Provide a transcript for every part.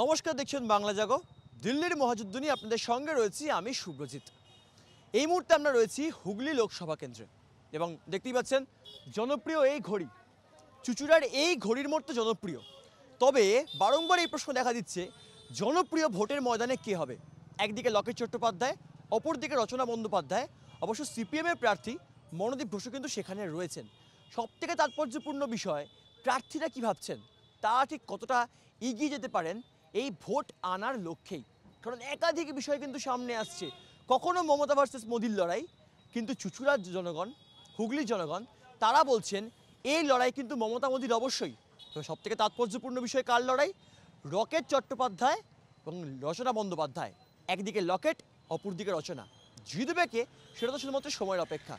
নমস্কার দেখছেন বাংলা জাগ দিল্লির মহাযুদ্ধ আপনাদের সঙ্গে রয়েছি আমি শুভ্রজিৎ এই মুহূর্তে আমরা রয়েছি হুগলি লোকসভা কেন্দ্রে এবং দেখতেই পাচ্ছেন জনপ্রিয় এই ঘড়ি চুচুড়ার এই ঘড়ির মতো জনপ্রিয় তবে বারংবার এই প্রশ্ন দেখা দিচ্ছে জনপ্রিয় ভোটের ময়দানে কে হবে একদিকে লকেট চট্টোপাধ্যায় অপরদিকে রচনা বন্দ্যোপাধ্যায় অবশ্য সিপিএমের প্রার্থী মনোদীপ ঘোষও কিন্তু সেখানে রয়েছেন সবথেকে তাৎপর্যপূর্ণ বিষয় প্রার্থীরা কি ভাবছেন তা ঠিক কতটা এগিয়ে যেতে পারেন এই ভোট আনার লক্ষ্যেই কারণ একাধিক বিষয় কিন্তু সামনে আসছে কখনো মমতা ভার্সেস মোদির লড়াই কিন্তু চুচুড়ার জনগণ হুগলির জনগণ তারা বলছেন এই লড়াই কিন্তু মমতা মোদির অবশ্যই তবে সব থেকে তাৎপর্যপূর্ণ বিষয় কার লড়াই রকেট চট্টোপাধ্যায় এবং রচনা বন্দ্যোপাধ্যায় একদিকে লকেট অপরদিকে রচনা জিতবেকে সেটা তো শুধুমাত্র সময়ের অপেক্ষা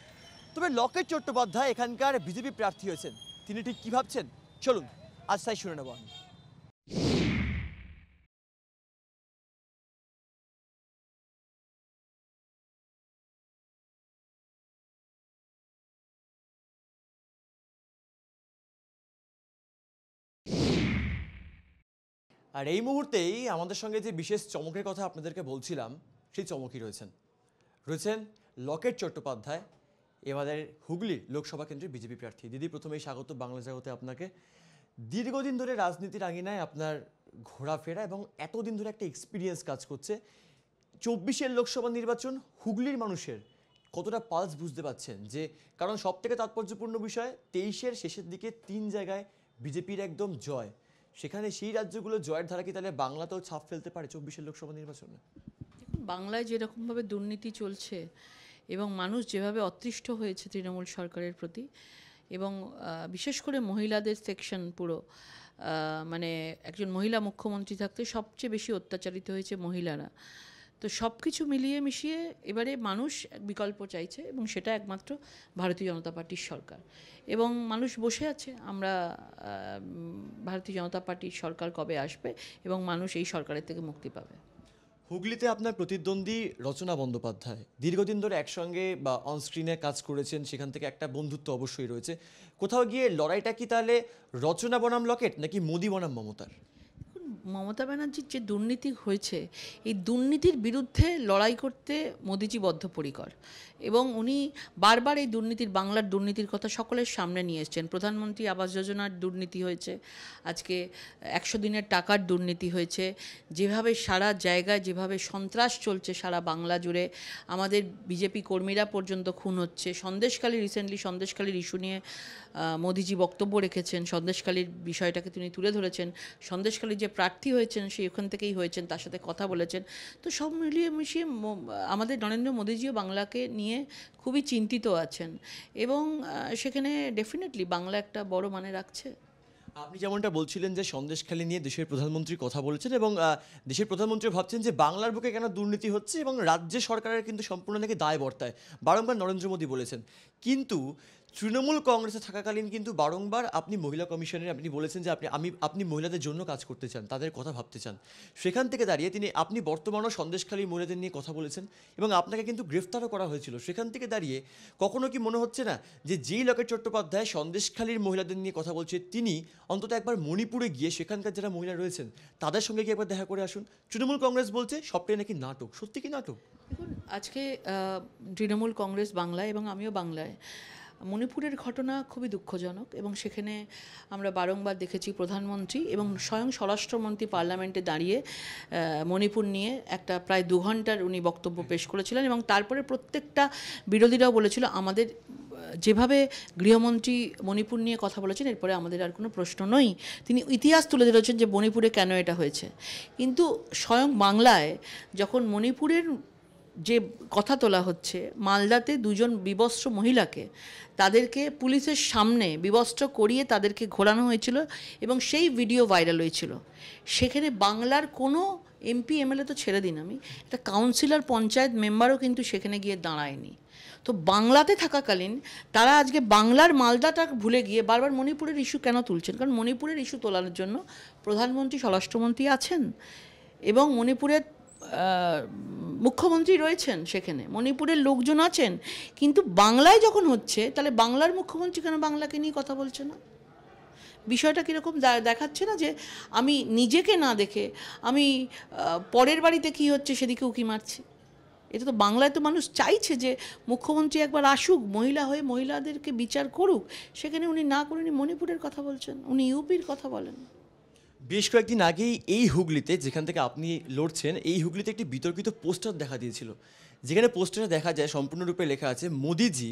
তবে লকেট চট্টোপাধ্যায় এখানকার বিজেপি প্রার্থী হয়েছেন তিনি ঠিক কী ভাবছেন চলুন আজ তাই শুনে নেব আমি আর এই মুহূর্তেই আমাদের সঙ্গে যে বিশেষ চমকের কথা আপনাদেরকে বলছিলাম সেই চমকই রয়েছেন রয়েছেন লকেট চট্টোপাধ্যায় এবারের হুগলির লোকসভা কেন্দ্রের বিজেপি প্রার্থী দিদি প্রথমেই স্বাগত বাংলা জগতে আপনাকে দীর্ঘদিন ধরে রাজনীতির আঙিনায় আপনার ঘোরাফেরা এবং এতদিন ধরে একটা এক্সপিরিয়েন্স কাজ করছে চব্বিশের লোকসভা নির্বাচন হুগলির মানুষের কতটা পালস বুঝতে পাচ্ছেন যে কারণ সব থেকে তাৎপর্যপূর্ণ বিষয় তেইশের শেষের দিকে তিন জায়গায় বিজেপির একদম জয় সেখানে সেই রাজ্যগুলো জয়ের ধারা কি তাহলে বাংলাতেও ছাপ ফেলতে পারে চব্বিশের লোকসভা নির্বাচনে বাংলায় যেরকমভাবে দুর্নীতি চলছে এবং মানুষ যেভাবে অতৃষ্ট হয়েছে তৃণমূল সরকারের প্রতি এবং বিশেষ করে মহিলাদের সেকশন পুরো মানে একজন মহিলা মুখ্যমন্ত্রী থাকতে সবচেয়ে বেশি অত্যাচারিত হয়েছে মহিলারা তো সব কিছু মিলিয়ে মিশিয়ে এবারে মানুষ বিকল্প চাইছে এবং সেটা একমাত্র ভারতীয় জনতা পার্টির সরকার এবং মানুষ বসে আছে আমরা ভারতীয় জনতা পার্টির সরকার কবে আসবে এবং মানুষ এই সরকারের থেকে মুক্তি পাবে হুগলিতে আপনার প্রতিদ্বন্দ্বী রচনা বন্দ্যোপাধ্যায় দীর্ঘদিন ধরে একসঙ্গে বা অনস্ক্রিনে কাজ করেছেন সেখান থেকে একটা বন্ধুত্ব অবশ্যই রয়েছে কোথাও গিয়ে লড়াইটা কি তাহলে রচনা বনাম লকেট নাকি মোদি বনাম মমতার মমতা ব্যানার্জির যে দুর্নীতি হয়েছে এই দুর্নীতির বিরুদ্ধে লড়াই করতে মোদিজি বদ্ধপরিকর এবং উনি বারবার এই দুর্নীতির বাংলার দুর্নীতির কথা সকলের সামনে নিয়ে এসছেন প্রধানমন্ত্রী আবাস যোজনার দুর্নীতি হয়েছে আজকে একশো দিনের টাকার দুর্নীতি হয়েছে যেভাবে সারা জায়গায় যেভাবে সন্ত্রাস চলছে সারা বাংলা জুড়ে আমাদের বিজেপি কর্মীরা পর্যন্ত খুন হচ্ছে সন্দেশকালী রিসেন্টলি সন্দেশকালীর ইস্যু নিয়ে মোদিজি বক্তব্য রেখেছেন সন্দেশকালীর বিষয়টাকে তিনি তুলে ধরেছেন সন্দেশকালীর যে প্রার্থী হয়েছেন সেই ওখান থেকেই হয়েছেন তার সাথে কথা বলেছেন তো সব মিলিয়ে মিশিয়ে আমাদের নরেন্দ্র মোদীজিও বাংলাকে নিয়ে খুবই চিন্তিত আছেন এবং সেখানে ডেফিনেটলি বাংলা একটা বড় মানে রাখছে আপনি যেমনটা বলছিলেন যে সন্দেশখালী নিয়ে দেশের প্রধানমন্ত্রী কথা বলেছেন এবং দেশের প্রধানমন্ত্রী ভাবছেন যে বাংলার বুকে কেন দুর্নীতি হচ্ছে এবং রাজ্য সরকারের কিন্তু সম্পূর্ণ নাকি দায় বর্তায় বারংবার নরেন্দ্র মোদী বলেছেন কিন্তু তৃণমূল কংগ্রেসে থাকাকালীন কিন্তু বারংবার আপনি মহিলা কমিশনের আপনি বলেছেন যে আপনি আমি আপনি মহিলাদের জন্য কাজ করতে চান তাদের কথা ভাবতে চান সেখান থেকে দাঁড়িয়ে তিনি আপনি বর্তমানও সন্দেশখালী মহিলাদের নিয়ে কথা বলেছেন এবং আপনাকে কিন্তু গ্রেফতারও করা হয়েছিল সেখান থেকে দাঁড়িয়ে কখনো কি মনে হচ্ছে না যে যেই লোকেট চট্টোপাধ্যায় সন্দেশখালীর মহিলাদের নিয়ে কথা বলছে তিনি অন্তত একবার মণিপুরে গিয়ে সেখানকার যারা মহিলা রয়েছেন তাদের সঙ্গে গিয়ে একবার দেখা করে আসুন তৃণমূল কংগ্রেস বলছে সবটাই নাকি নাটক সত্যি কি নাটক দেখুন আজকে তৃণমূল কংগ্রেস বাংলায় এবং আমিও বাংলায় মণিপুরের ঘটনা খুবই দুঃখজনক এবং সেখানে আমরা বারংবার দেখেছি প্রধানমন্ত্রী এবং স্বয়ং স্বরাষ্ট্রমন্ত্রী পার্লামেন্টে দাঁড়িয়ে মণিপুর নিয়ে একটা প্রায় দু ঘন্টার উনি বক্তব্য পেশ করেছিলেন এবং তারপরে প্রত্যেকটা বিরোধীরাও বলেছিল আমাদের যেভাবে গৃহমন্ত্রী মণিপুর নিয়ে কথা বলেছেন এরপরে আমাদের আর কোনো প্রশ্ন নই তিনি ইতিহাস তুলে ধরেছেন যে মণিপুরে কেন এটা হয়েছে কিন্তু স্বয়ং বাংলায় যখন মণিপুরের যে কথা তোলা হচ্ছে মালদাতে দুজন বিবস্ত্র মহিলাকে তাদেরকে পুলিশের সামনে বিবস্ত্র করিয়ে তাদেরকে ঘোরানো হয়েছিল এবং সেই ভিডিও ভাইরাল হয়েছিল সেখানে বাংলার কোনো এমপি এমএলএ তো ছেড়ে দিন আমি একটা কাউন্সিলর পঞ্চায়েত মেম্বারও কিন্তু সেখানে গিয়ে দাঁড়ায়নি তো বাংলাতে থাকাকালীন তারা আজকে বাংলার মালদাটা ভুলে গিয়ে বারবার মণিপুরের ইস্যু কেন তুলছেন কারণ মণিপুরের ইস্যু তোলার জন্য প্রধানমন্ত্রী স্বরাষ্ট্রমন্ত্রী আছেন এবং মণিপুরের মুখ্যমন্ত্রী রয়েছেন সেখানে মণিপুরের লোকজন আছেন কিন্তু বাংলায় যখন হচ্ছে তাহলে বাংলার মুখ্যমন্ত্রী কেন বাংলাকে নিয়ে কথা বলছে না বিষয়টা কীরকম দেখাচ্ছে না যে আমি নিজেকে না দেখে আমি পরের বাড়িতে কি হচ্ছে সেদিকে উকি মারছি এটা তো বাংলায় তো মানুষ চাইছে যে মুখ্যমন্ত্রী একবার আসুক মহিলা হয়ে মহিলাদেরকে বিচার করুক সেখানে উনি না করে উনি মণিপুরের কথা বলছেন উনি ইউপির কথা বলেন বেশ কয়েকদিন আগেই এই হুগলিতে যেখান থেকে আপনি লড়ছেন এই হুগলিতে একটি বিতর্কিত পোস্টার দেখা দিয়েছিল যেখানে পোস্টারে দেখা যায় সম্পূর্ণরূপে লেখা আছে মোদিজি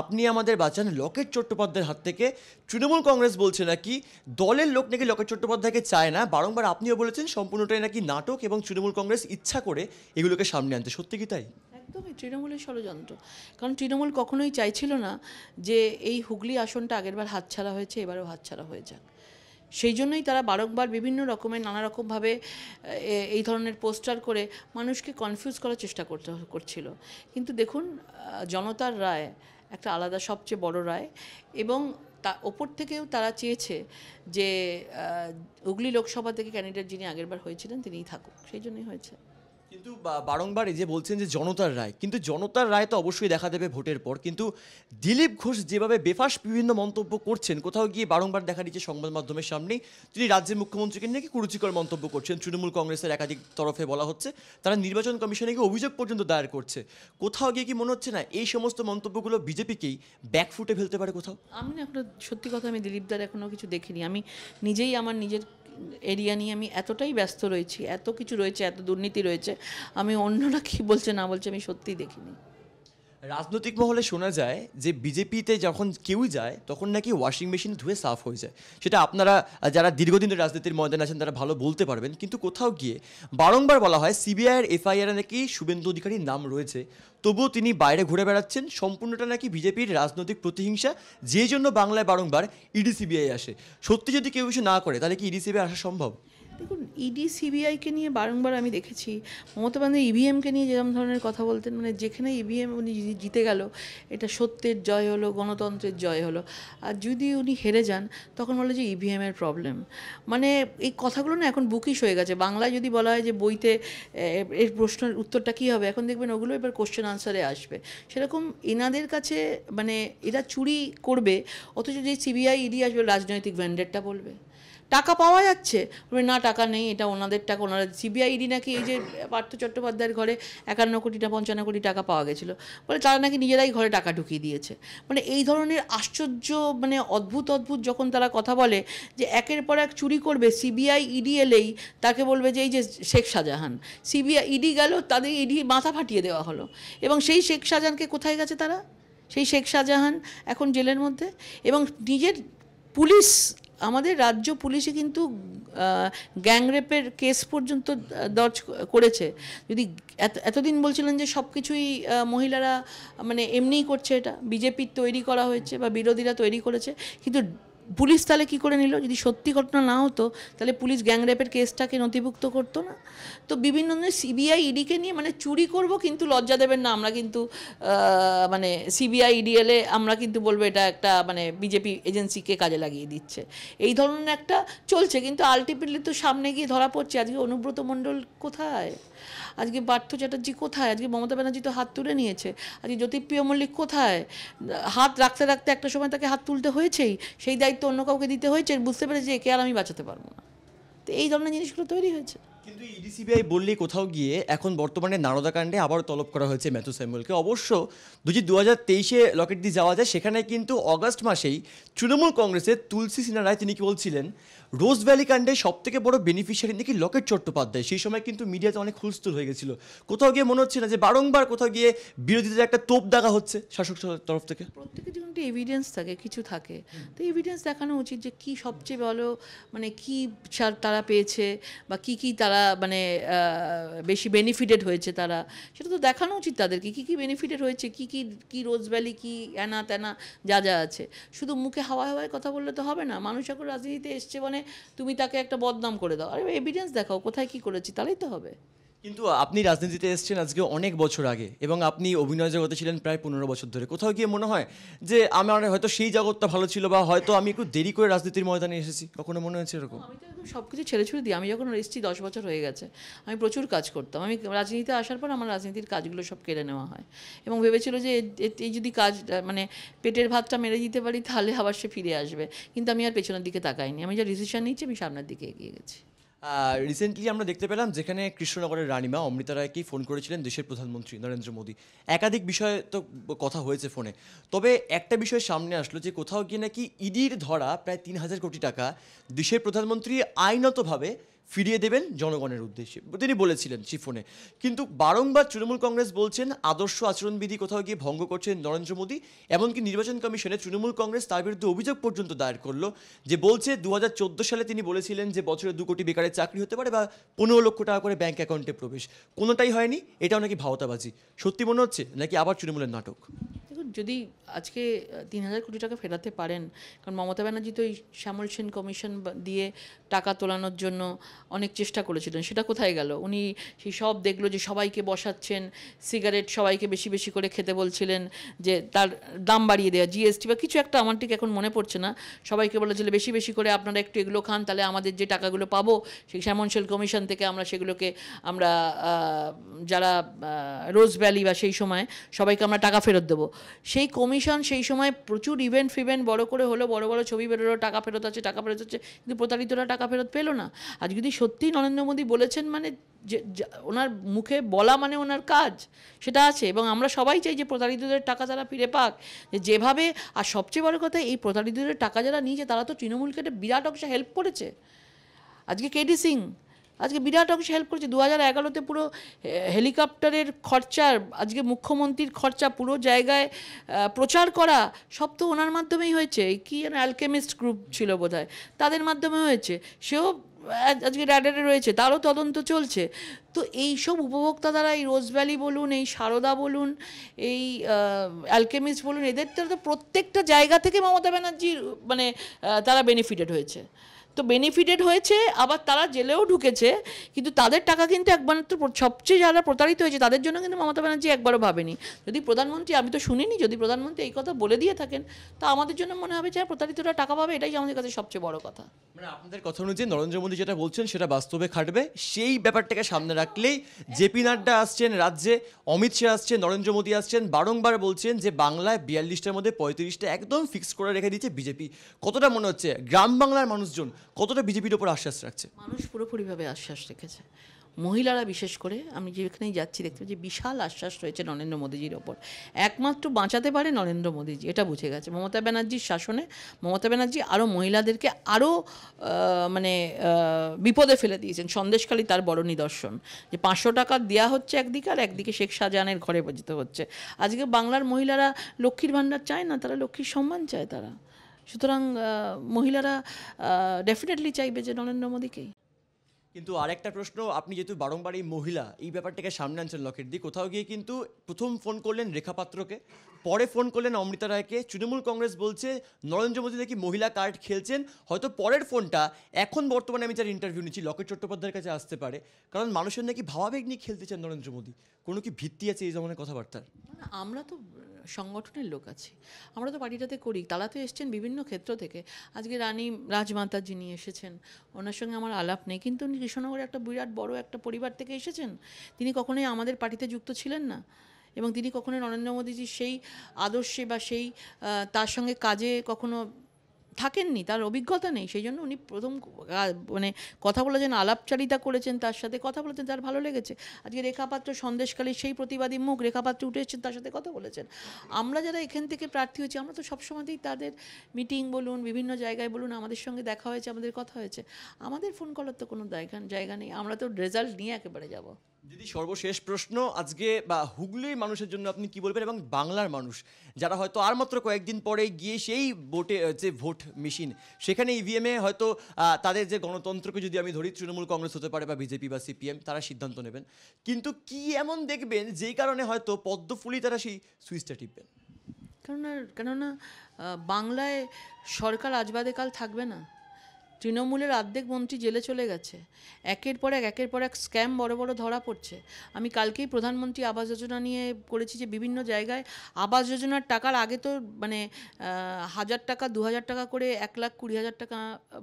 আপনি আমাদের বাঁচান লকেট চট্টোপাধ্যায়ের হাত থেকে তৃণমূল কংগ্রেস বলছে নাকি দলের লোক নাকি লকেট চট্টোপাধ্যায়কে চায় না বারংবার আপনিও বলেছেন সম্পূর্ণটাই নাকি নাটক এবং তৃণমূল কংগ্রেস ইচ্ছা করে এগুলোকে সামনে আনতে সত্যি কি তাই একদমই তৃণমূলের ষড়যন্ত্র কারণ তৃণমূল কখনোই চাইছিল না যে এই হুগলি আসনটা আগেরবার হাতছাড়া হয়েছে এবারেও হাতছাড়া হয়ে যাক সেই জন্যই তারা বারংবার বিভিন্ন রকমের নানা রকমভাবে এই ধরনের পোস্টার করে মানুষকে কনফিউজ করার চেষ্টা করতে করছিল কিন্তু দেখুন জনতার রায় একটা আলাদা সবচেয়ে বড় রায় এবং তা ওপর থেকেও তারা চেয়েছে যে হুগলি লোকসভা থেকে ক্যান্ডিডেট যিনি আগেরবার হয়েছিলেন তিনিই থাকুক সেই জন্যই হয়েছে কিন্তু বারংবার এই যে বলছেন যে জনতার রায় কিন্তু জনতার রায় তো অবশ্যই দেখা দেবে ভোটের পর কিন্তু দিলীপ ঘোষ যেভাবে বেফাস বিভিন্ন মন্তব্য করছেন কোথাও গিয়ে বারংবার দেখা দিচ্ছে সংবাদ মাধ্যমের সামনে তিনি রাজ্যের মুখ্যমন্ত্রীকে নাকি কুরুচিকর মন্তব্য করছেন তৃণমূল কংগ্রেসের একাধিক তরফে বলা হচ্ছে তারা নির্বাচন কমিশনে গিয়ে অভিযোগ পর্যন্ত দায়ের করছে কোথাও গিয়ে কি মনে হচ্ছে না এই সমস্ত মন্তব্যগুলো বিজেপিকেই ব্যাকফুটে ফেলতে পারে কোথাও আমি না এখনো সত্যি কথা আমি দিলীপদার এখনও কিছু দেখিনি আমি নিজেই আমার নিজের এরিয়া নিয়ে আমি এতটাই ব্যস্ত রয়েছি এত কিছু রয়েছে এত দুর্নীতি রয়েছে আমি অন্যরা কী বলছে না বলছে আমি সত্যিই দেখিনি রাজনৈতিক মহলে শোনা যায় যে বিজেপিতে যখন কেউ যায় তখন নাকি ওয়াশিং মেশিন ধুয়ে সাফ হয়ে যায় সেটা আপনারা যারা দীর্ঘদিন রাজনীতির ময়দানে আছেন তারা ভালো বলতে পারবেন কিন্তু কোথাও গিয়ে বারংবার বলা হয় সিবিআইয়ের এফআইআর নাকি শুভেন্দু অধিকারীর নাম রয়েছে তবুও তিনি বাইরে ঘুরে বেড়াচ্ছেন সম্পূর্ণটা নাকি বিজেপির রাজনৈতিক প্রতিহিংসা যে জন্য বাংলায় বারংবার ইডি সিবিআই আসে সত্যি যদি কেউ কিছু না করে তাহলে কি ইডি সিবিআই আসা সম্ভব দেখুন ইডি e সিবিআইকে নিয়ে বারংবার আমি দেখেছি মমতা বন্দ্যোপাধ্যায় ইভিএমকে e নিয়ে যেরকম ধরনের কথা বলতেন মানে যেখানে ইভিএম e উনি জিতে গেল এটা সত্যের জয় হলো গণতন্ত্রের জয় হলো আর যদি উনি হেরে যান তখন বলে যে ইভিএমের প্রবলেম মানে এই কথাগুলো না এখন বুকিশ হয়ে গেছে বাংলায় যদি বলা হয় যে বইতে এর প্রশ্নের উত্তরটা কী হবে এখন দেখবেন ওগুলো এবার কোশ্চেন আনসারে আসবে সেরকম এনাদের কাছে মানে এরা চুরি করবে অথচ যে সিবিআই ইডি আসবে রাজনৈতিক ভ্যান্ডেটটা বলবে টাকা পাওয়া যাচ্ছে না টাকা নেই এটা ওনাদের টাকা ওনারা সিবিআইডি নাকি এই যে পার্থ চট্টোপাধ্যায়ের ঘরে একান্ন কোটি না পঞ্চান্ন কোটি টাকা পাওয়া গেছিল বলে তারা নাকি নিজেরাই ঘরে টাকা ঢুকিয়ে দিয়েছে মানে এই ধরনের আশ্চর্য মানে অদ্ভুত অদ্ভুত যখন তারা কথা বলে যে একের পর এক চুরি করবে সিবিআই ইডি e এলেই তাকে বলবে যে এই যে Sheikh Shahjahan CBI ED e গেল তাদের ইডি মাথা ফাটিয়ে দেওয়া হলো এবং সেই শেখ শাহজাহানকে কোথায় গেছে তারা সেই শেখ শাহজাহান এখন জেলের মধ্যে এবং নিজের পুলিশ আমাদের রাজ্য পুলিশে কিন্তু গ্যাংরেপের কেস পর্যন্ত দর্জ করেছে যদি এতদিন বলছিলেন যে সব কিছুই মহিলারা মানে এমনিই করছে এটা বিজেপির তৈরি করা হয়েছে বা বিরোধীরা তৈরি করেছে কিন্তু পুলিশ তাহলে কী করে নিল যদি সত্যি ঘটনা না হতো তাহলে পুলিশ গ্যাংরেপের কেসটাকে নথিভুক্ত করতো না তো বিভিন্ন ধরনের সিবিআই ইডিকে e নিয়ে মানে চুরি করব কিন্তু লজ্জা দেবেন না আমরা কিন্তু মানে সিবিআই ইডি এলে আমরা কিন্তু বলবো এটা একটা মানে বিজেপি এজেন্সিকে কাজে লাগিয়ে দিচ্ছে এই ধরনের একটা চলছে কিন্তু আলটিমেটলি তো সামনে গিয়ে ধরা পড়ছে আজকে অনুব্রত মণ্ডল কোথায় আজকে পার্থ চ্যাটার্জি কোথায় আজকে মমতা ব্যানার্জি তো হাত তুলে নিয়েছে আজকে জ্যোতিপ্রিয় মল্লিক কোথায় হাত রাখতে রাখতে একটা সময় তাকে হাত তুলতে হয়েছেই সেই দায়িত্ব অন্য কাউকে দিতে হয়েছে বুঝতে পেরেছে একে আর আমি বাঁচাতে পারবো না তো এই ধরনের জিনিসগুলো তৈরি হয়েছে কিন্তু সিবিআই বললে কোথাও গিয়ে এখন বর্তমানে নারদা কাণ্ডে আবার তলব করা হয়েছে ম্যাথু স্যামুয়েলকে অবশ্য যদি দু হাজার তেইশে লকেট দিয়ে যাওয়া যায় সেখানে কিন্তু অগাস্ট মাসেই তৃণমূল কংগ্রেসের তুলসী সিনহা রায় তিনি কি বলছিলেন রোজ ভ্যালি কাণ্ডে থেকে বড় বেনিফিশিয়ারি নাকি লকেট চট্টোপাধ্যায় সেই সময় কিন্তু মিডিয়াতে অনেক হুলস্থুল হয়ে গেছিল কোথাও গিয়ে মনে হচ্ছে না যে বারংবার কোথাও গিয়ে বিরোধীদের একটা তোপ দেখা হচ্ছে শাসক তরফ থেকে প্রত্যেকের জন্য একটা এভিডেন্স থাকে কিছু থাকে তো এভিডেন্স দেখানো উচিত যে কি সবচেয়ে ভালো মানে কি তারা পেয়েছে বা কি কি তারা তারা মানে বেশি বেনিফিটেড হয়েছে তারা সেটা তো দেখানো উচিত তাদেরকে কী কী বেনিফিটেড হয়েছে কী কী কী রোজ ভ্যালি কী এনা তেনা যা যা আছে শুধু মুখে হাওয়া হাওয়ায় কথা বললে তো হবে না মানুষ এখন রাজনীতিতে এসছে মানে তুমি তাকে একটা বদনাম করে দাও আরে এভিডেন্স দেখাও কোথায় কী করেছি তাহলেই তো হবে কিন্তু আপনি রাজনীতিতে এসছেন আজকে অনেক বছর আগে এবং আপনি অভিনয় জগতে ছিলেন প্রায় পনেরো বছর ধরে কোথাও গিয়ে মনে হয় যে আমার হয়তো সেই জগৎটা ভালো ছিল বা হয়তো আমি একটু দেরি করে রাজনীতির ময়দানে এসেছি কখনো মনে হয়েছে এরকম আমি তো একদম সব কিছু ছেড়ে ছুড়ে দিই আমি যখন এসেছি দশ বছর হয়ে গেছে আমি প্রচুর কাজ করতাম আমি রাজনীতিতে আসার পর আমার রাজনীতির কাজগুলো সব কেড়ে নেওয়া হয় এবং ভেবেছিল যে এই যদি কাজ মানে পেটের ভাতটা মেরে দিতে পারি তাহলে আবার সে ফিরে আসবে কিন্তু আমি আর পেছনের দিকে তাকাইনি আমি যা ডিসিশন নিচ্ছি আমি সামনের দিকে এগিয়ে গেছি রিসেন্টলি আমরা দেখতে পেলাম যেখানে কৃষ্ণনগরের রানীমা অমৃতা রায়কেই ফোন করেছিলেন দেশের প্রধানমন্ত্রী নরেন্দ্র মোদী একাধিক বিষয়ে তো কথা হয়েছে ফোনে তবে একটা বিষয় সামনে আসলো যে কোথাও গিয়ে নাকি ইডির ধরা প্রায় তিন হাজার কোটি টাকা দেশের প্রধানমন্ত্রী আইনতভাবে ফিরিয়ে দেবেন জনগণের উদ্দেশ্যে তিনি বলেছিলেন শিফোনে কিন্তু বারংবার তৃণমূল কংগ্রেস বলছেন আদর্শ আচরণবিধি কোথাও গিয়ে ভঙ্গ করছেন নরেন্দ্র মোদী এমনকি নির্বাচন কমিশনে তৃণমূল কংগ্রেস তার বিরুদ্ধে অভিযোগ পর্যন্ত দায়ের করলো যে বলছে দু সালে তিনি বলেছিলেন যে বছরে দু কোটি বেকারের চাকরি হতে পারে বা পনেরো লক্ষ টাকা করে ব্যাঙ্ক অ্যাকাউন্টে প্রবেশ কোনোটাই হয়নি এটাও নাকি ভাওতাবাজি সত্যি মনে হচ্ছে নাকি আবার তৃণমূলের নাটক যদি আজকে তিন হাজার কোটি টাকা ফেরাতে পারেন কারণ মমতা ব্যানার্জি তো এই শ্যামল সেন কমিশন দিয়ে টাকা তোলানোর জন্য অনেক চেষ্টা করেছিলেন সেটা কোথায় গেল উনি সেই সব দেখলো যে সবাইকে বসাচ্ছেন সিগারেট সবাইকে বেশি বেশি করে খেতে বলছিলেন যে তার দাম বাড়িয়ে দেওয়া জিএসটি বা কিছু একটা আমার ঠিক এখন মনে পড়ছে না সবাইকে বলেছিল বেশি বেশি করে আপনারা একটু এগুলো খান তাহলে আমাদের যে টাকাগুলো পাবো সেই শ্যামল সেন কমিশন থেকে আমরা সেগুলোকে আমরা যারা রোজ ভ্যালি বা সেই সময় সবাইকে আমরা টাকা ফেরত দেবো সেই কমিশন সেই সময় প্রচুর ইভেন্ট ফিভেন্ট বড় করে হলো বড় বড় ছবি বেরোলো টাকা ফেরত আছে টাকা ফেরত হচ্ছে কিন্তু প্রতারিতরা টাকা ফেরত পেলো না আর যদি সত্যি নরেন্দ্র মোদী বলেছেন মানে যে ওনার মুখে বলা মানে ওনার কাজ সেটা আছে এবং আমরা সবাই চাই যে প্রতারিতদের টাকা তারা ফিরে পাক যেভাবে আর সবচেয়ে বড় কথা এই প্রতারিতদের টাকা যারা নিয়েছে তারা তো তৃণমূলকে একটা বিরাট অংশে হেল্প করেছে আজকে কেডি সিং আজকে বিরাট অংশে হেল্প করেছে দু হাজার এগারোতে পুরো হেলিকপ্টারের খরচা আজকে মুখ্যমন্ত্রীর খরচা পুরো জায়গায় প্রচার করা সব তো ওনার মাধ্যমেই হয়েছে কি যেন অ্যালকেমিস্ট গ্রুপ ছিল বোধ তাদের মাধ্যমে হয়েছে সেও আজকে র্যাডারে রয়েছে তারও তদন্ত চলছে তো এই সব উপভোক্তা দ্বারা এই রোজ ভ্যালি বলুন এই সারদা বলুন এই অ্যালকেমিস্ট বলুন এদের তো প্রত্যেকটা জায়গা থেকে মমতা ব্যানার্জির মানে তারা বেনিফিটেড হয়েছে তো বেনিফিটেড হয়েছে আবার তারা জেলেও ঢুকেছে কিন্তু তাদের টাকা কিন্তু একমাত্র সবচেয়ে যারা প্রতারিত হয়েছে তাদের জন্য কিন্তু মমতা ব্যানার্জি একবারও ভাবেনি যদি প্রধানমন্ত্রী আমি তো শুনিনি যদি প্রধানমন্ত্রী এই কথা বলে দিয়ে থাকেন তা আমাদের জন্য মনে হবে যে হ্যাঁ, প্রতারিতরা টাকা পাবে এটাই আমাদের কাছে সবচেয়ে বড় কথা মানে আপনাদের কথা অনুযায়ী নরেন্দ্র মোদী যেটা বলছেন সেটা বাস্তবে খাটবে সেই ব্যাপারটাকে সামনে রাখলেই জেপি নাড্ডা আসছেন রাজ্যে অমিত শাহ আসছেন নরেন্দ্র মোদী আসছেন বারংবার বলছেন যে বাংলায় বিয়াল্লিশটার মধ্যে পঁয়ত্রিশটা একদম ফিক্স করে রেখে দিয়েছে বিজেপি কতটা মনে হচ্ছে গ্রাম বাংলার মানুষজন কতটা বিজেপির ওপর আশ্বাস রাখছে মানুষ পুরোপুরিভাবে আশ্বাস রেখেছে মহিলারা বিশেষ করে আমি যেখানেই যাচ্ছি দেখতে যে বিশাল আশ্বাস রয়েছে নরেন্দ্র মোদীজির ওপর একমাত্র বাঁচাতে পারে নরেন্দ্র মোদীজি এটা বুঝে গেছে মমতা ব্যানার্জির শাসনে মমতা ব্যানার্জি আরও মহিলাদেরকে আরও মানে বিপদে ফেলে দিয়েছেন সন্দেশখালী তার বড় নিদর্শন যে পাঁচশো টাকা দেওয়া হচ্ছে একদিকে আর একদিকে শেখ শাহজাহানের ঘরে যেতে হচ্ছে আজকে বাংলার মহিলারা লক্ষ্মীর ভাণ্ডার চায় না তারা লক্ষ্মীর সম্মান চায় তারা সুতরাং মহিলারা ডেফিনেটলি চাইবে যে নরেন্দ্র মোদীকেই কিন্তু আরেকটা প্রশ্ন আপনি যেহেতু বারংবার এই মহিলা এই ব্যাপারটাকে সামনে আনছেন লকেট দিক কোথাও গিয়ে কিন্তু প্রথম ফোন করলেন রেখা পাত্রকে পরে ফোন করলেন অমৃতা রায়কে তৃণমূল কংগ্রেস বলছে নরেন্দ্র মোদী নাকি মহিলা কার্ড খেলছেন হয়তো পরের ফোনটা এখন বর্তমানে আমি যার ইন্টারভিউ নিচ্ছি লকেট চট্টোপাধ্যায়ের কাছে আসতে পারে কারণ মানুষের নাকি ভাবাবেগ নিয়ে খেলতে চান নরেন্দ্র মোদী কোনো কি ভিত্তি আছে এই জমানের কথাবার্তার আমরা তো সংগঠনের লোক আছে আমরা তো পার্টিটাতে করি তারা তো এসছেন বিভিন্ন ক্ষেত্র থেকে আজকে রানী রাজমাতা যিনি এসেছেন ওনার সঙ্গে আমার আলাপ নেই কিন্তু উনি কৃষ্ণনগরে একটা বিরাট বড় একটা পরিবার থেকে এসেছেন তিনি কখনোই আমাদের পার্টিতে যুক্ত ছিলেন না এবং তিনি কখনো নরেন্দ্র মোদীজির সেই আদর্শে বা সেই তার সঙ্গে কাজে কখনো থাকেননি তার অভিজ্ঞতা নেই সেই জন্য উনি প্রথম মানে কথা বলে যেন আলাপচারিতা করেছেন তার সাথে কথা বলেছেন তার ভালো লেগেছে আজকে রেখাপাত্র সন্দেশকালীর সেই প্রতিবাদী মুখ রেখাপাত্র উঠে এসেছেন তার সাথে কথা বলেছেন আমরা যারা এখান থেকে প্রার্থী হয়েছি আমরা তো সবসময়তেই তাদের মিটিং বলুন বিভিন্ন জায়গায় বলুন আমাদের সঙ্গে দেখা হয়েছে আমাদের কথা হয়েছে আমাদের ফোন করার তো কোনো জায়গা জায়গা নেই আমরা তো রেজাল্ট নিয়ে একেবারে যাবো যদি সর্বশেষ প্রশ্ন আজকে বা হুগলির মানুষের জন্য আপনি কি বলবেন এবং বাংলার মানুষ যারা হয়তো আর মাত্র কয়েকদিন পরে গিয়ে সেই ভোটে যে ভোট মেশিন সেখানে ইভিএমে e হয়তো তাদের যে গণতন্ত্রকে যদি আমি ধরি তৃণমূল কংগ্রেস হতে পারে বা বিজেপি বা সিপিএম তারা সিদ্ধান্ত নেবেন কিন্তু কি এমন দেখবেন যেই কারণে হয়তো পদ্মফুলি তারা সেই সুইচটা টিপবেন কেননা কেননা বাংলায় সরকার আজবাদেকাল কাল থাকবে না তৃণমূলের আর্ধেক মন্ত্রী জেলে চলে গেছে একের পর এক একের পর এক স্ক্যাম বড় বড় ধরা পড়ছে আমি কালকেই প্রধানমন্ত্রী আবাস যোজনা নিয়ে করেছি যে বিভিন্ন জায়গায় আবাস যোজনার টাকার আগে তো মানে হাজার টাকা দু হাজার টাকা করে এক লাখ কুড়ি হাজার টাকা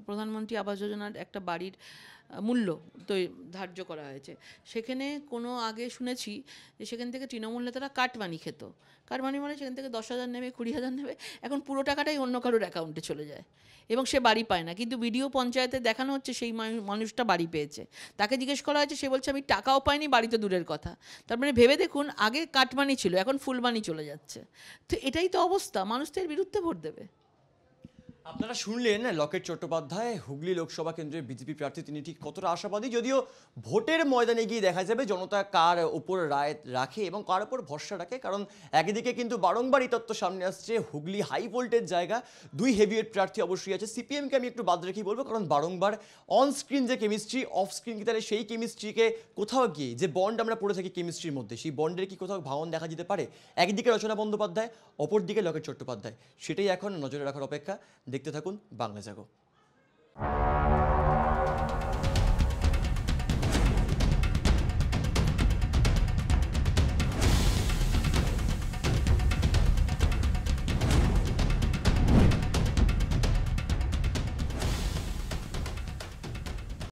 প্রধানমন্ত্রী আবাস যোজনার একটা বাড়ির মূল্য তো ধার্য করা হয়েছে সেখানে কোনো আগে শুনেছি যে সেখান থেকে তৃণমূল নেতারা কাটবানি খেত কাটমানি মানে সেখান থেকে দশ হাজার নেবে কুড়ি হাজার নেবে এখন পুরো টাকাটাই অন্য কারোর অ্যাকাউন্টে চলে যায় এবং সে বাড়ি পায় না কিন্তু বিডিও পঞ্চায়েতে দেখানো হচ্ছে সেই মানুষটা বাড়ি পেয়েছে তাকে জিজ্ঞেস করা হয়েছে সে বলছে আমি টাকাও পাইনি বাড়িতে দূরের কথা তার মানে ভেবে দেখুন আগে কাটমানি ছিল এখন ফুলবানি চলে যাচ্ছে তো এটাই তো অবস্থা মানুষ তো এর বিরুদ্ধে ভোট দেবে আপনারা শুনলেন লকেট চট্টোপাধ্যায় হুগলি লোকসভা কেন্দ্রের বিজেপি প্রার্থী তিনি ঠিক কতটা আশাবাদী যদিও ভোটের ময়দানে গিয়ে দেখা যাবে জনতা কার ওপর রায় রাখে এবং কার ওপর ভরসা রাখে কারণ একদিকে কিন্তু বারংবার এই তত্ত্ব সামনে আসছে হুগলি হাই ভোল্টেজ জায়গা দুই হেভিওয়েট প্রার্থী অবশ্যই আছে সিপিএমকে আমি একটু বাদ রেখেই বলবো কারণ বারংবার অন স্ক্রিন যে কেমিস্ট্রি অফ স্ক্রিন কি তাহলে সেই কেমিস্ট্রিকে কোথাও গিয়ে যে বন্ড আমরা পড়ে থাকি কেমিস্ট্রির মধ্যে সেই বন্ডের কি কোথাও ভাঙন দেখা যেতে পারে একদিকে রচনা বন্দ্যোপাধ্যায় অপরদিকে লকেট চট্টোপাধ্যায় সেটাই এখন নজরে রাখার অপেক্ষা দেখতে থাকুন বাংলা জাগো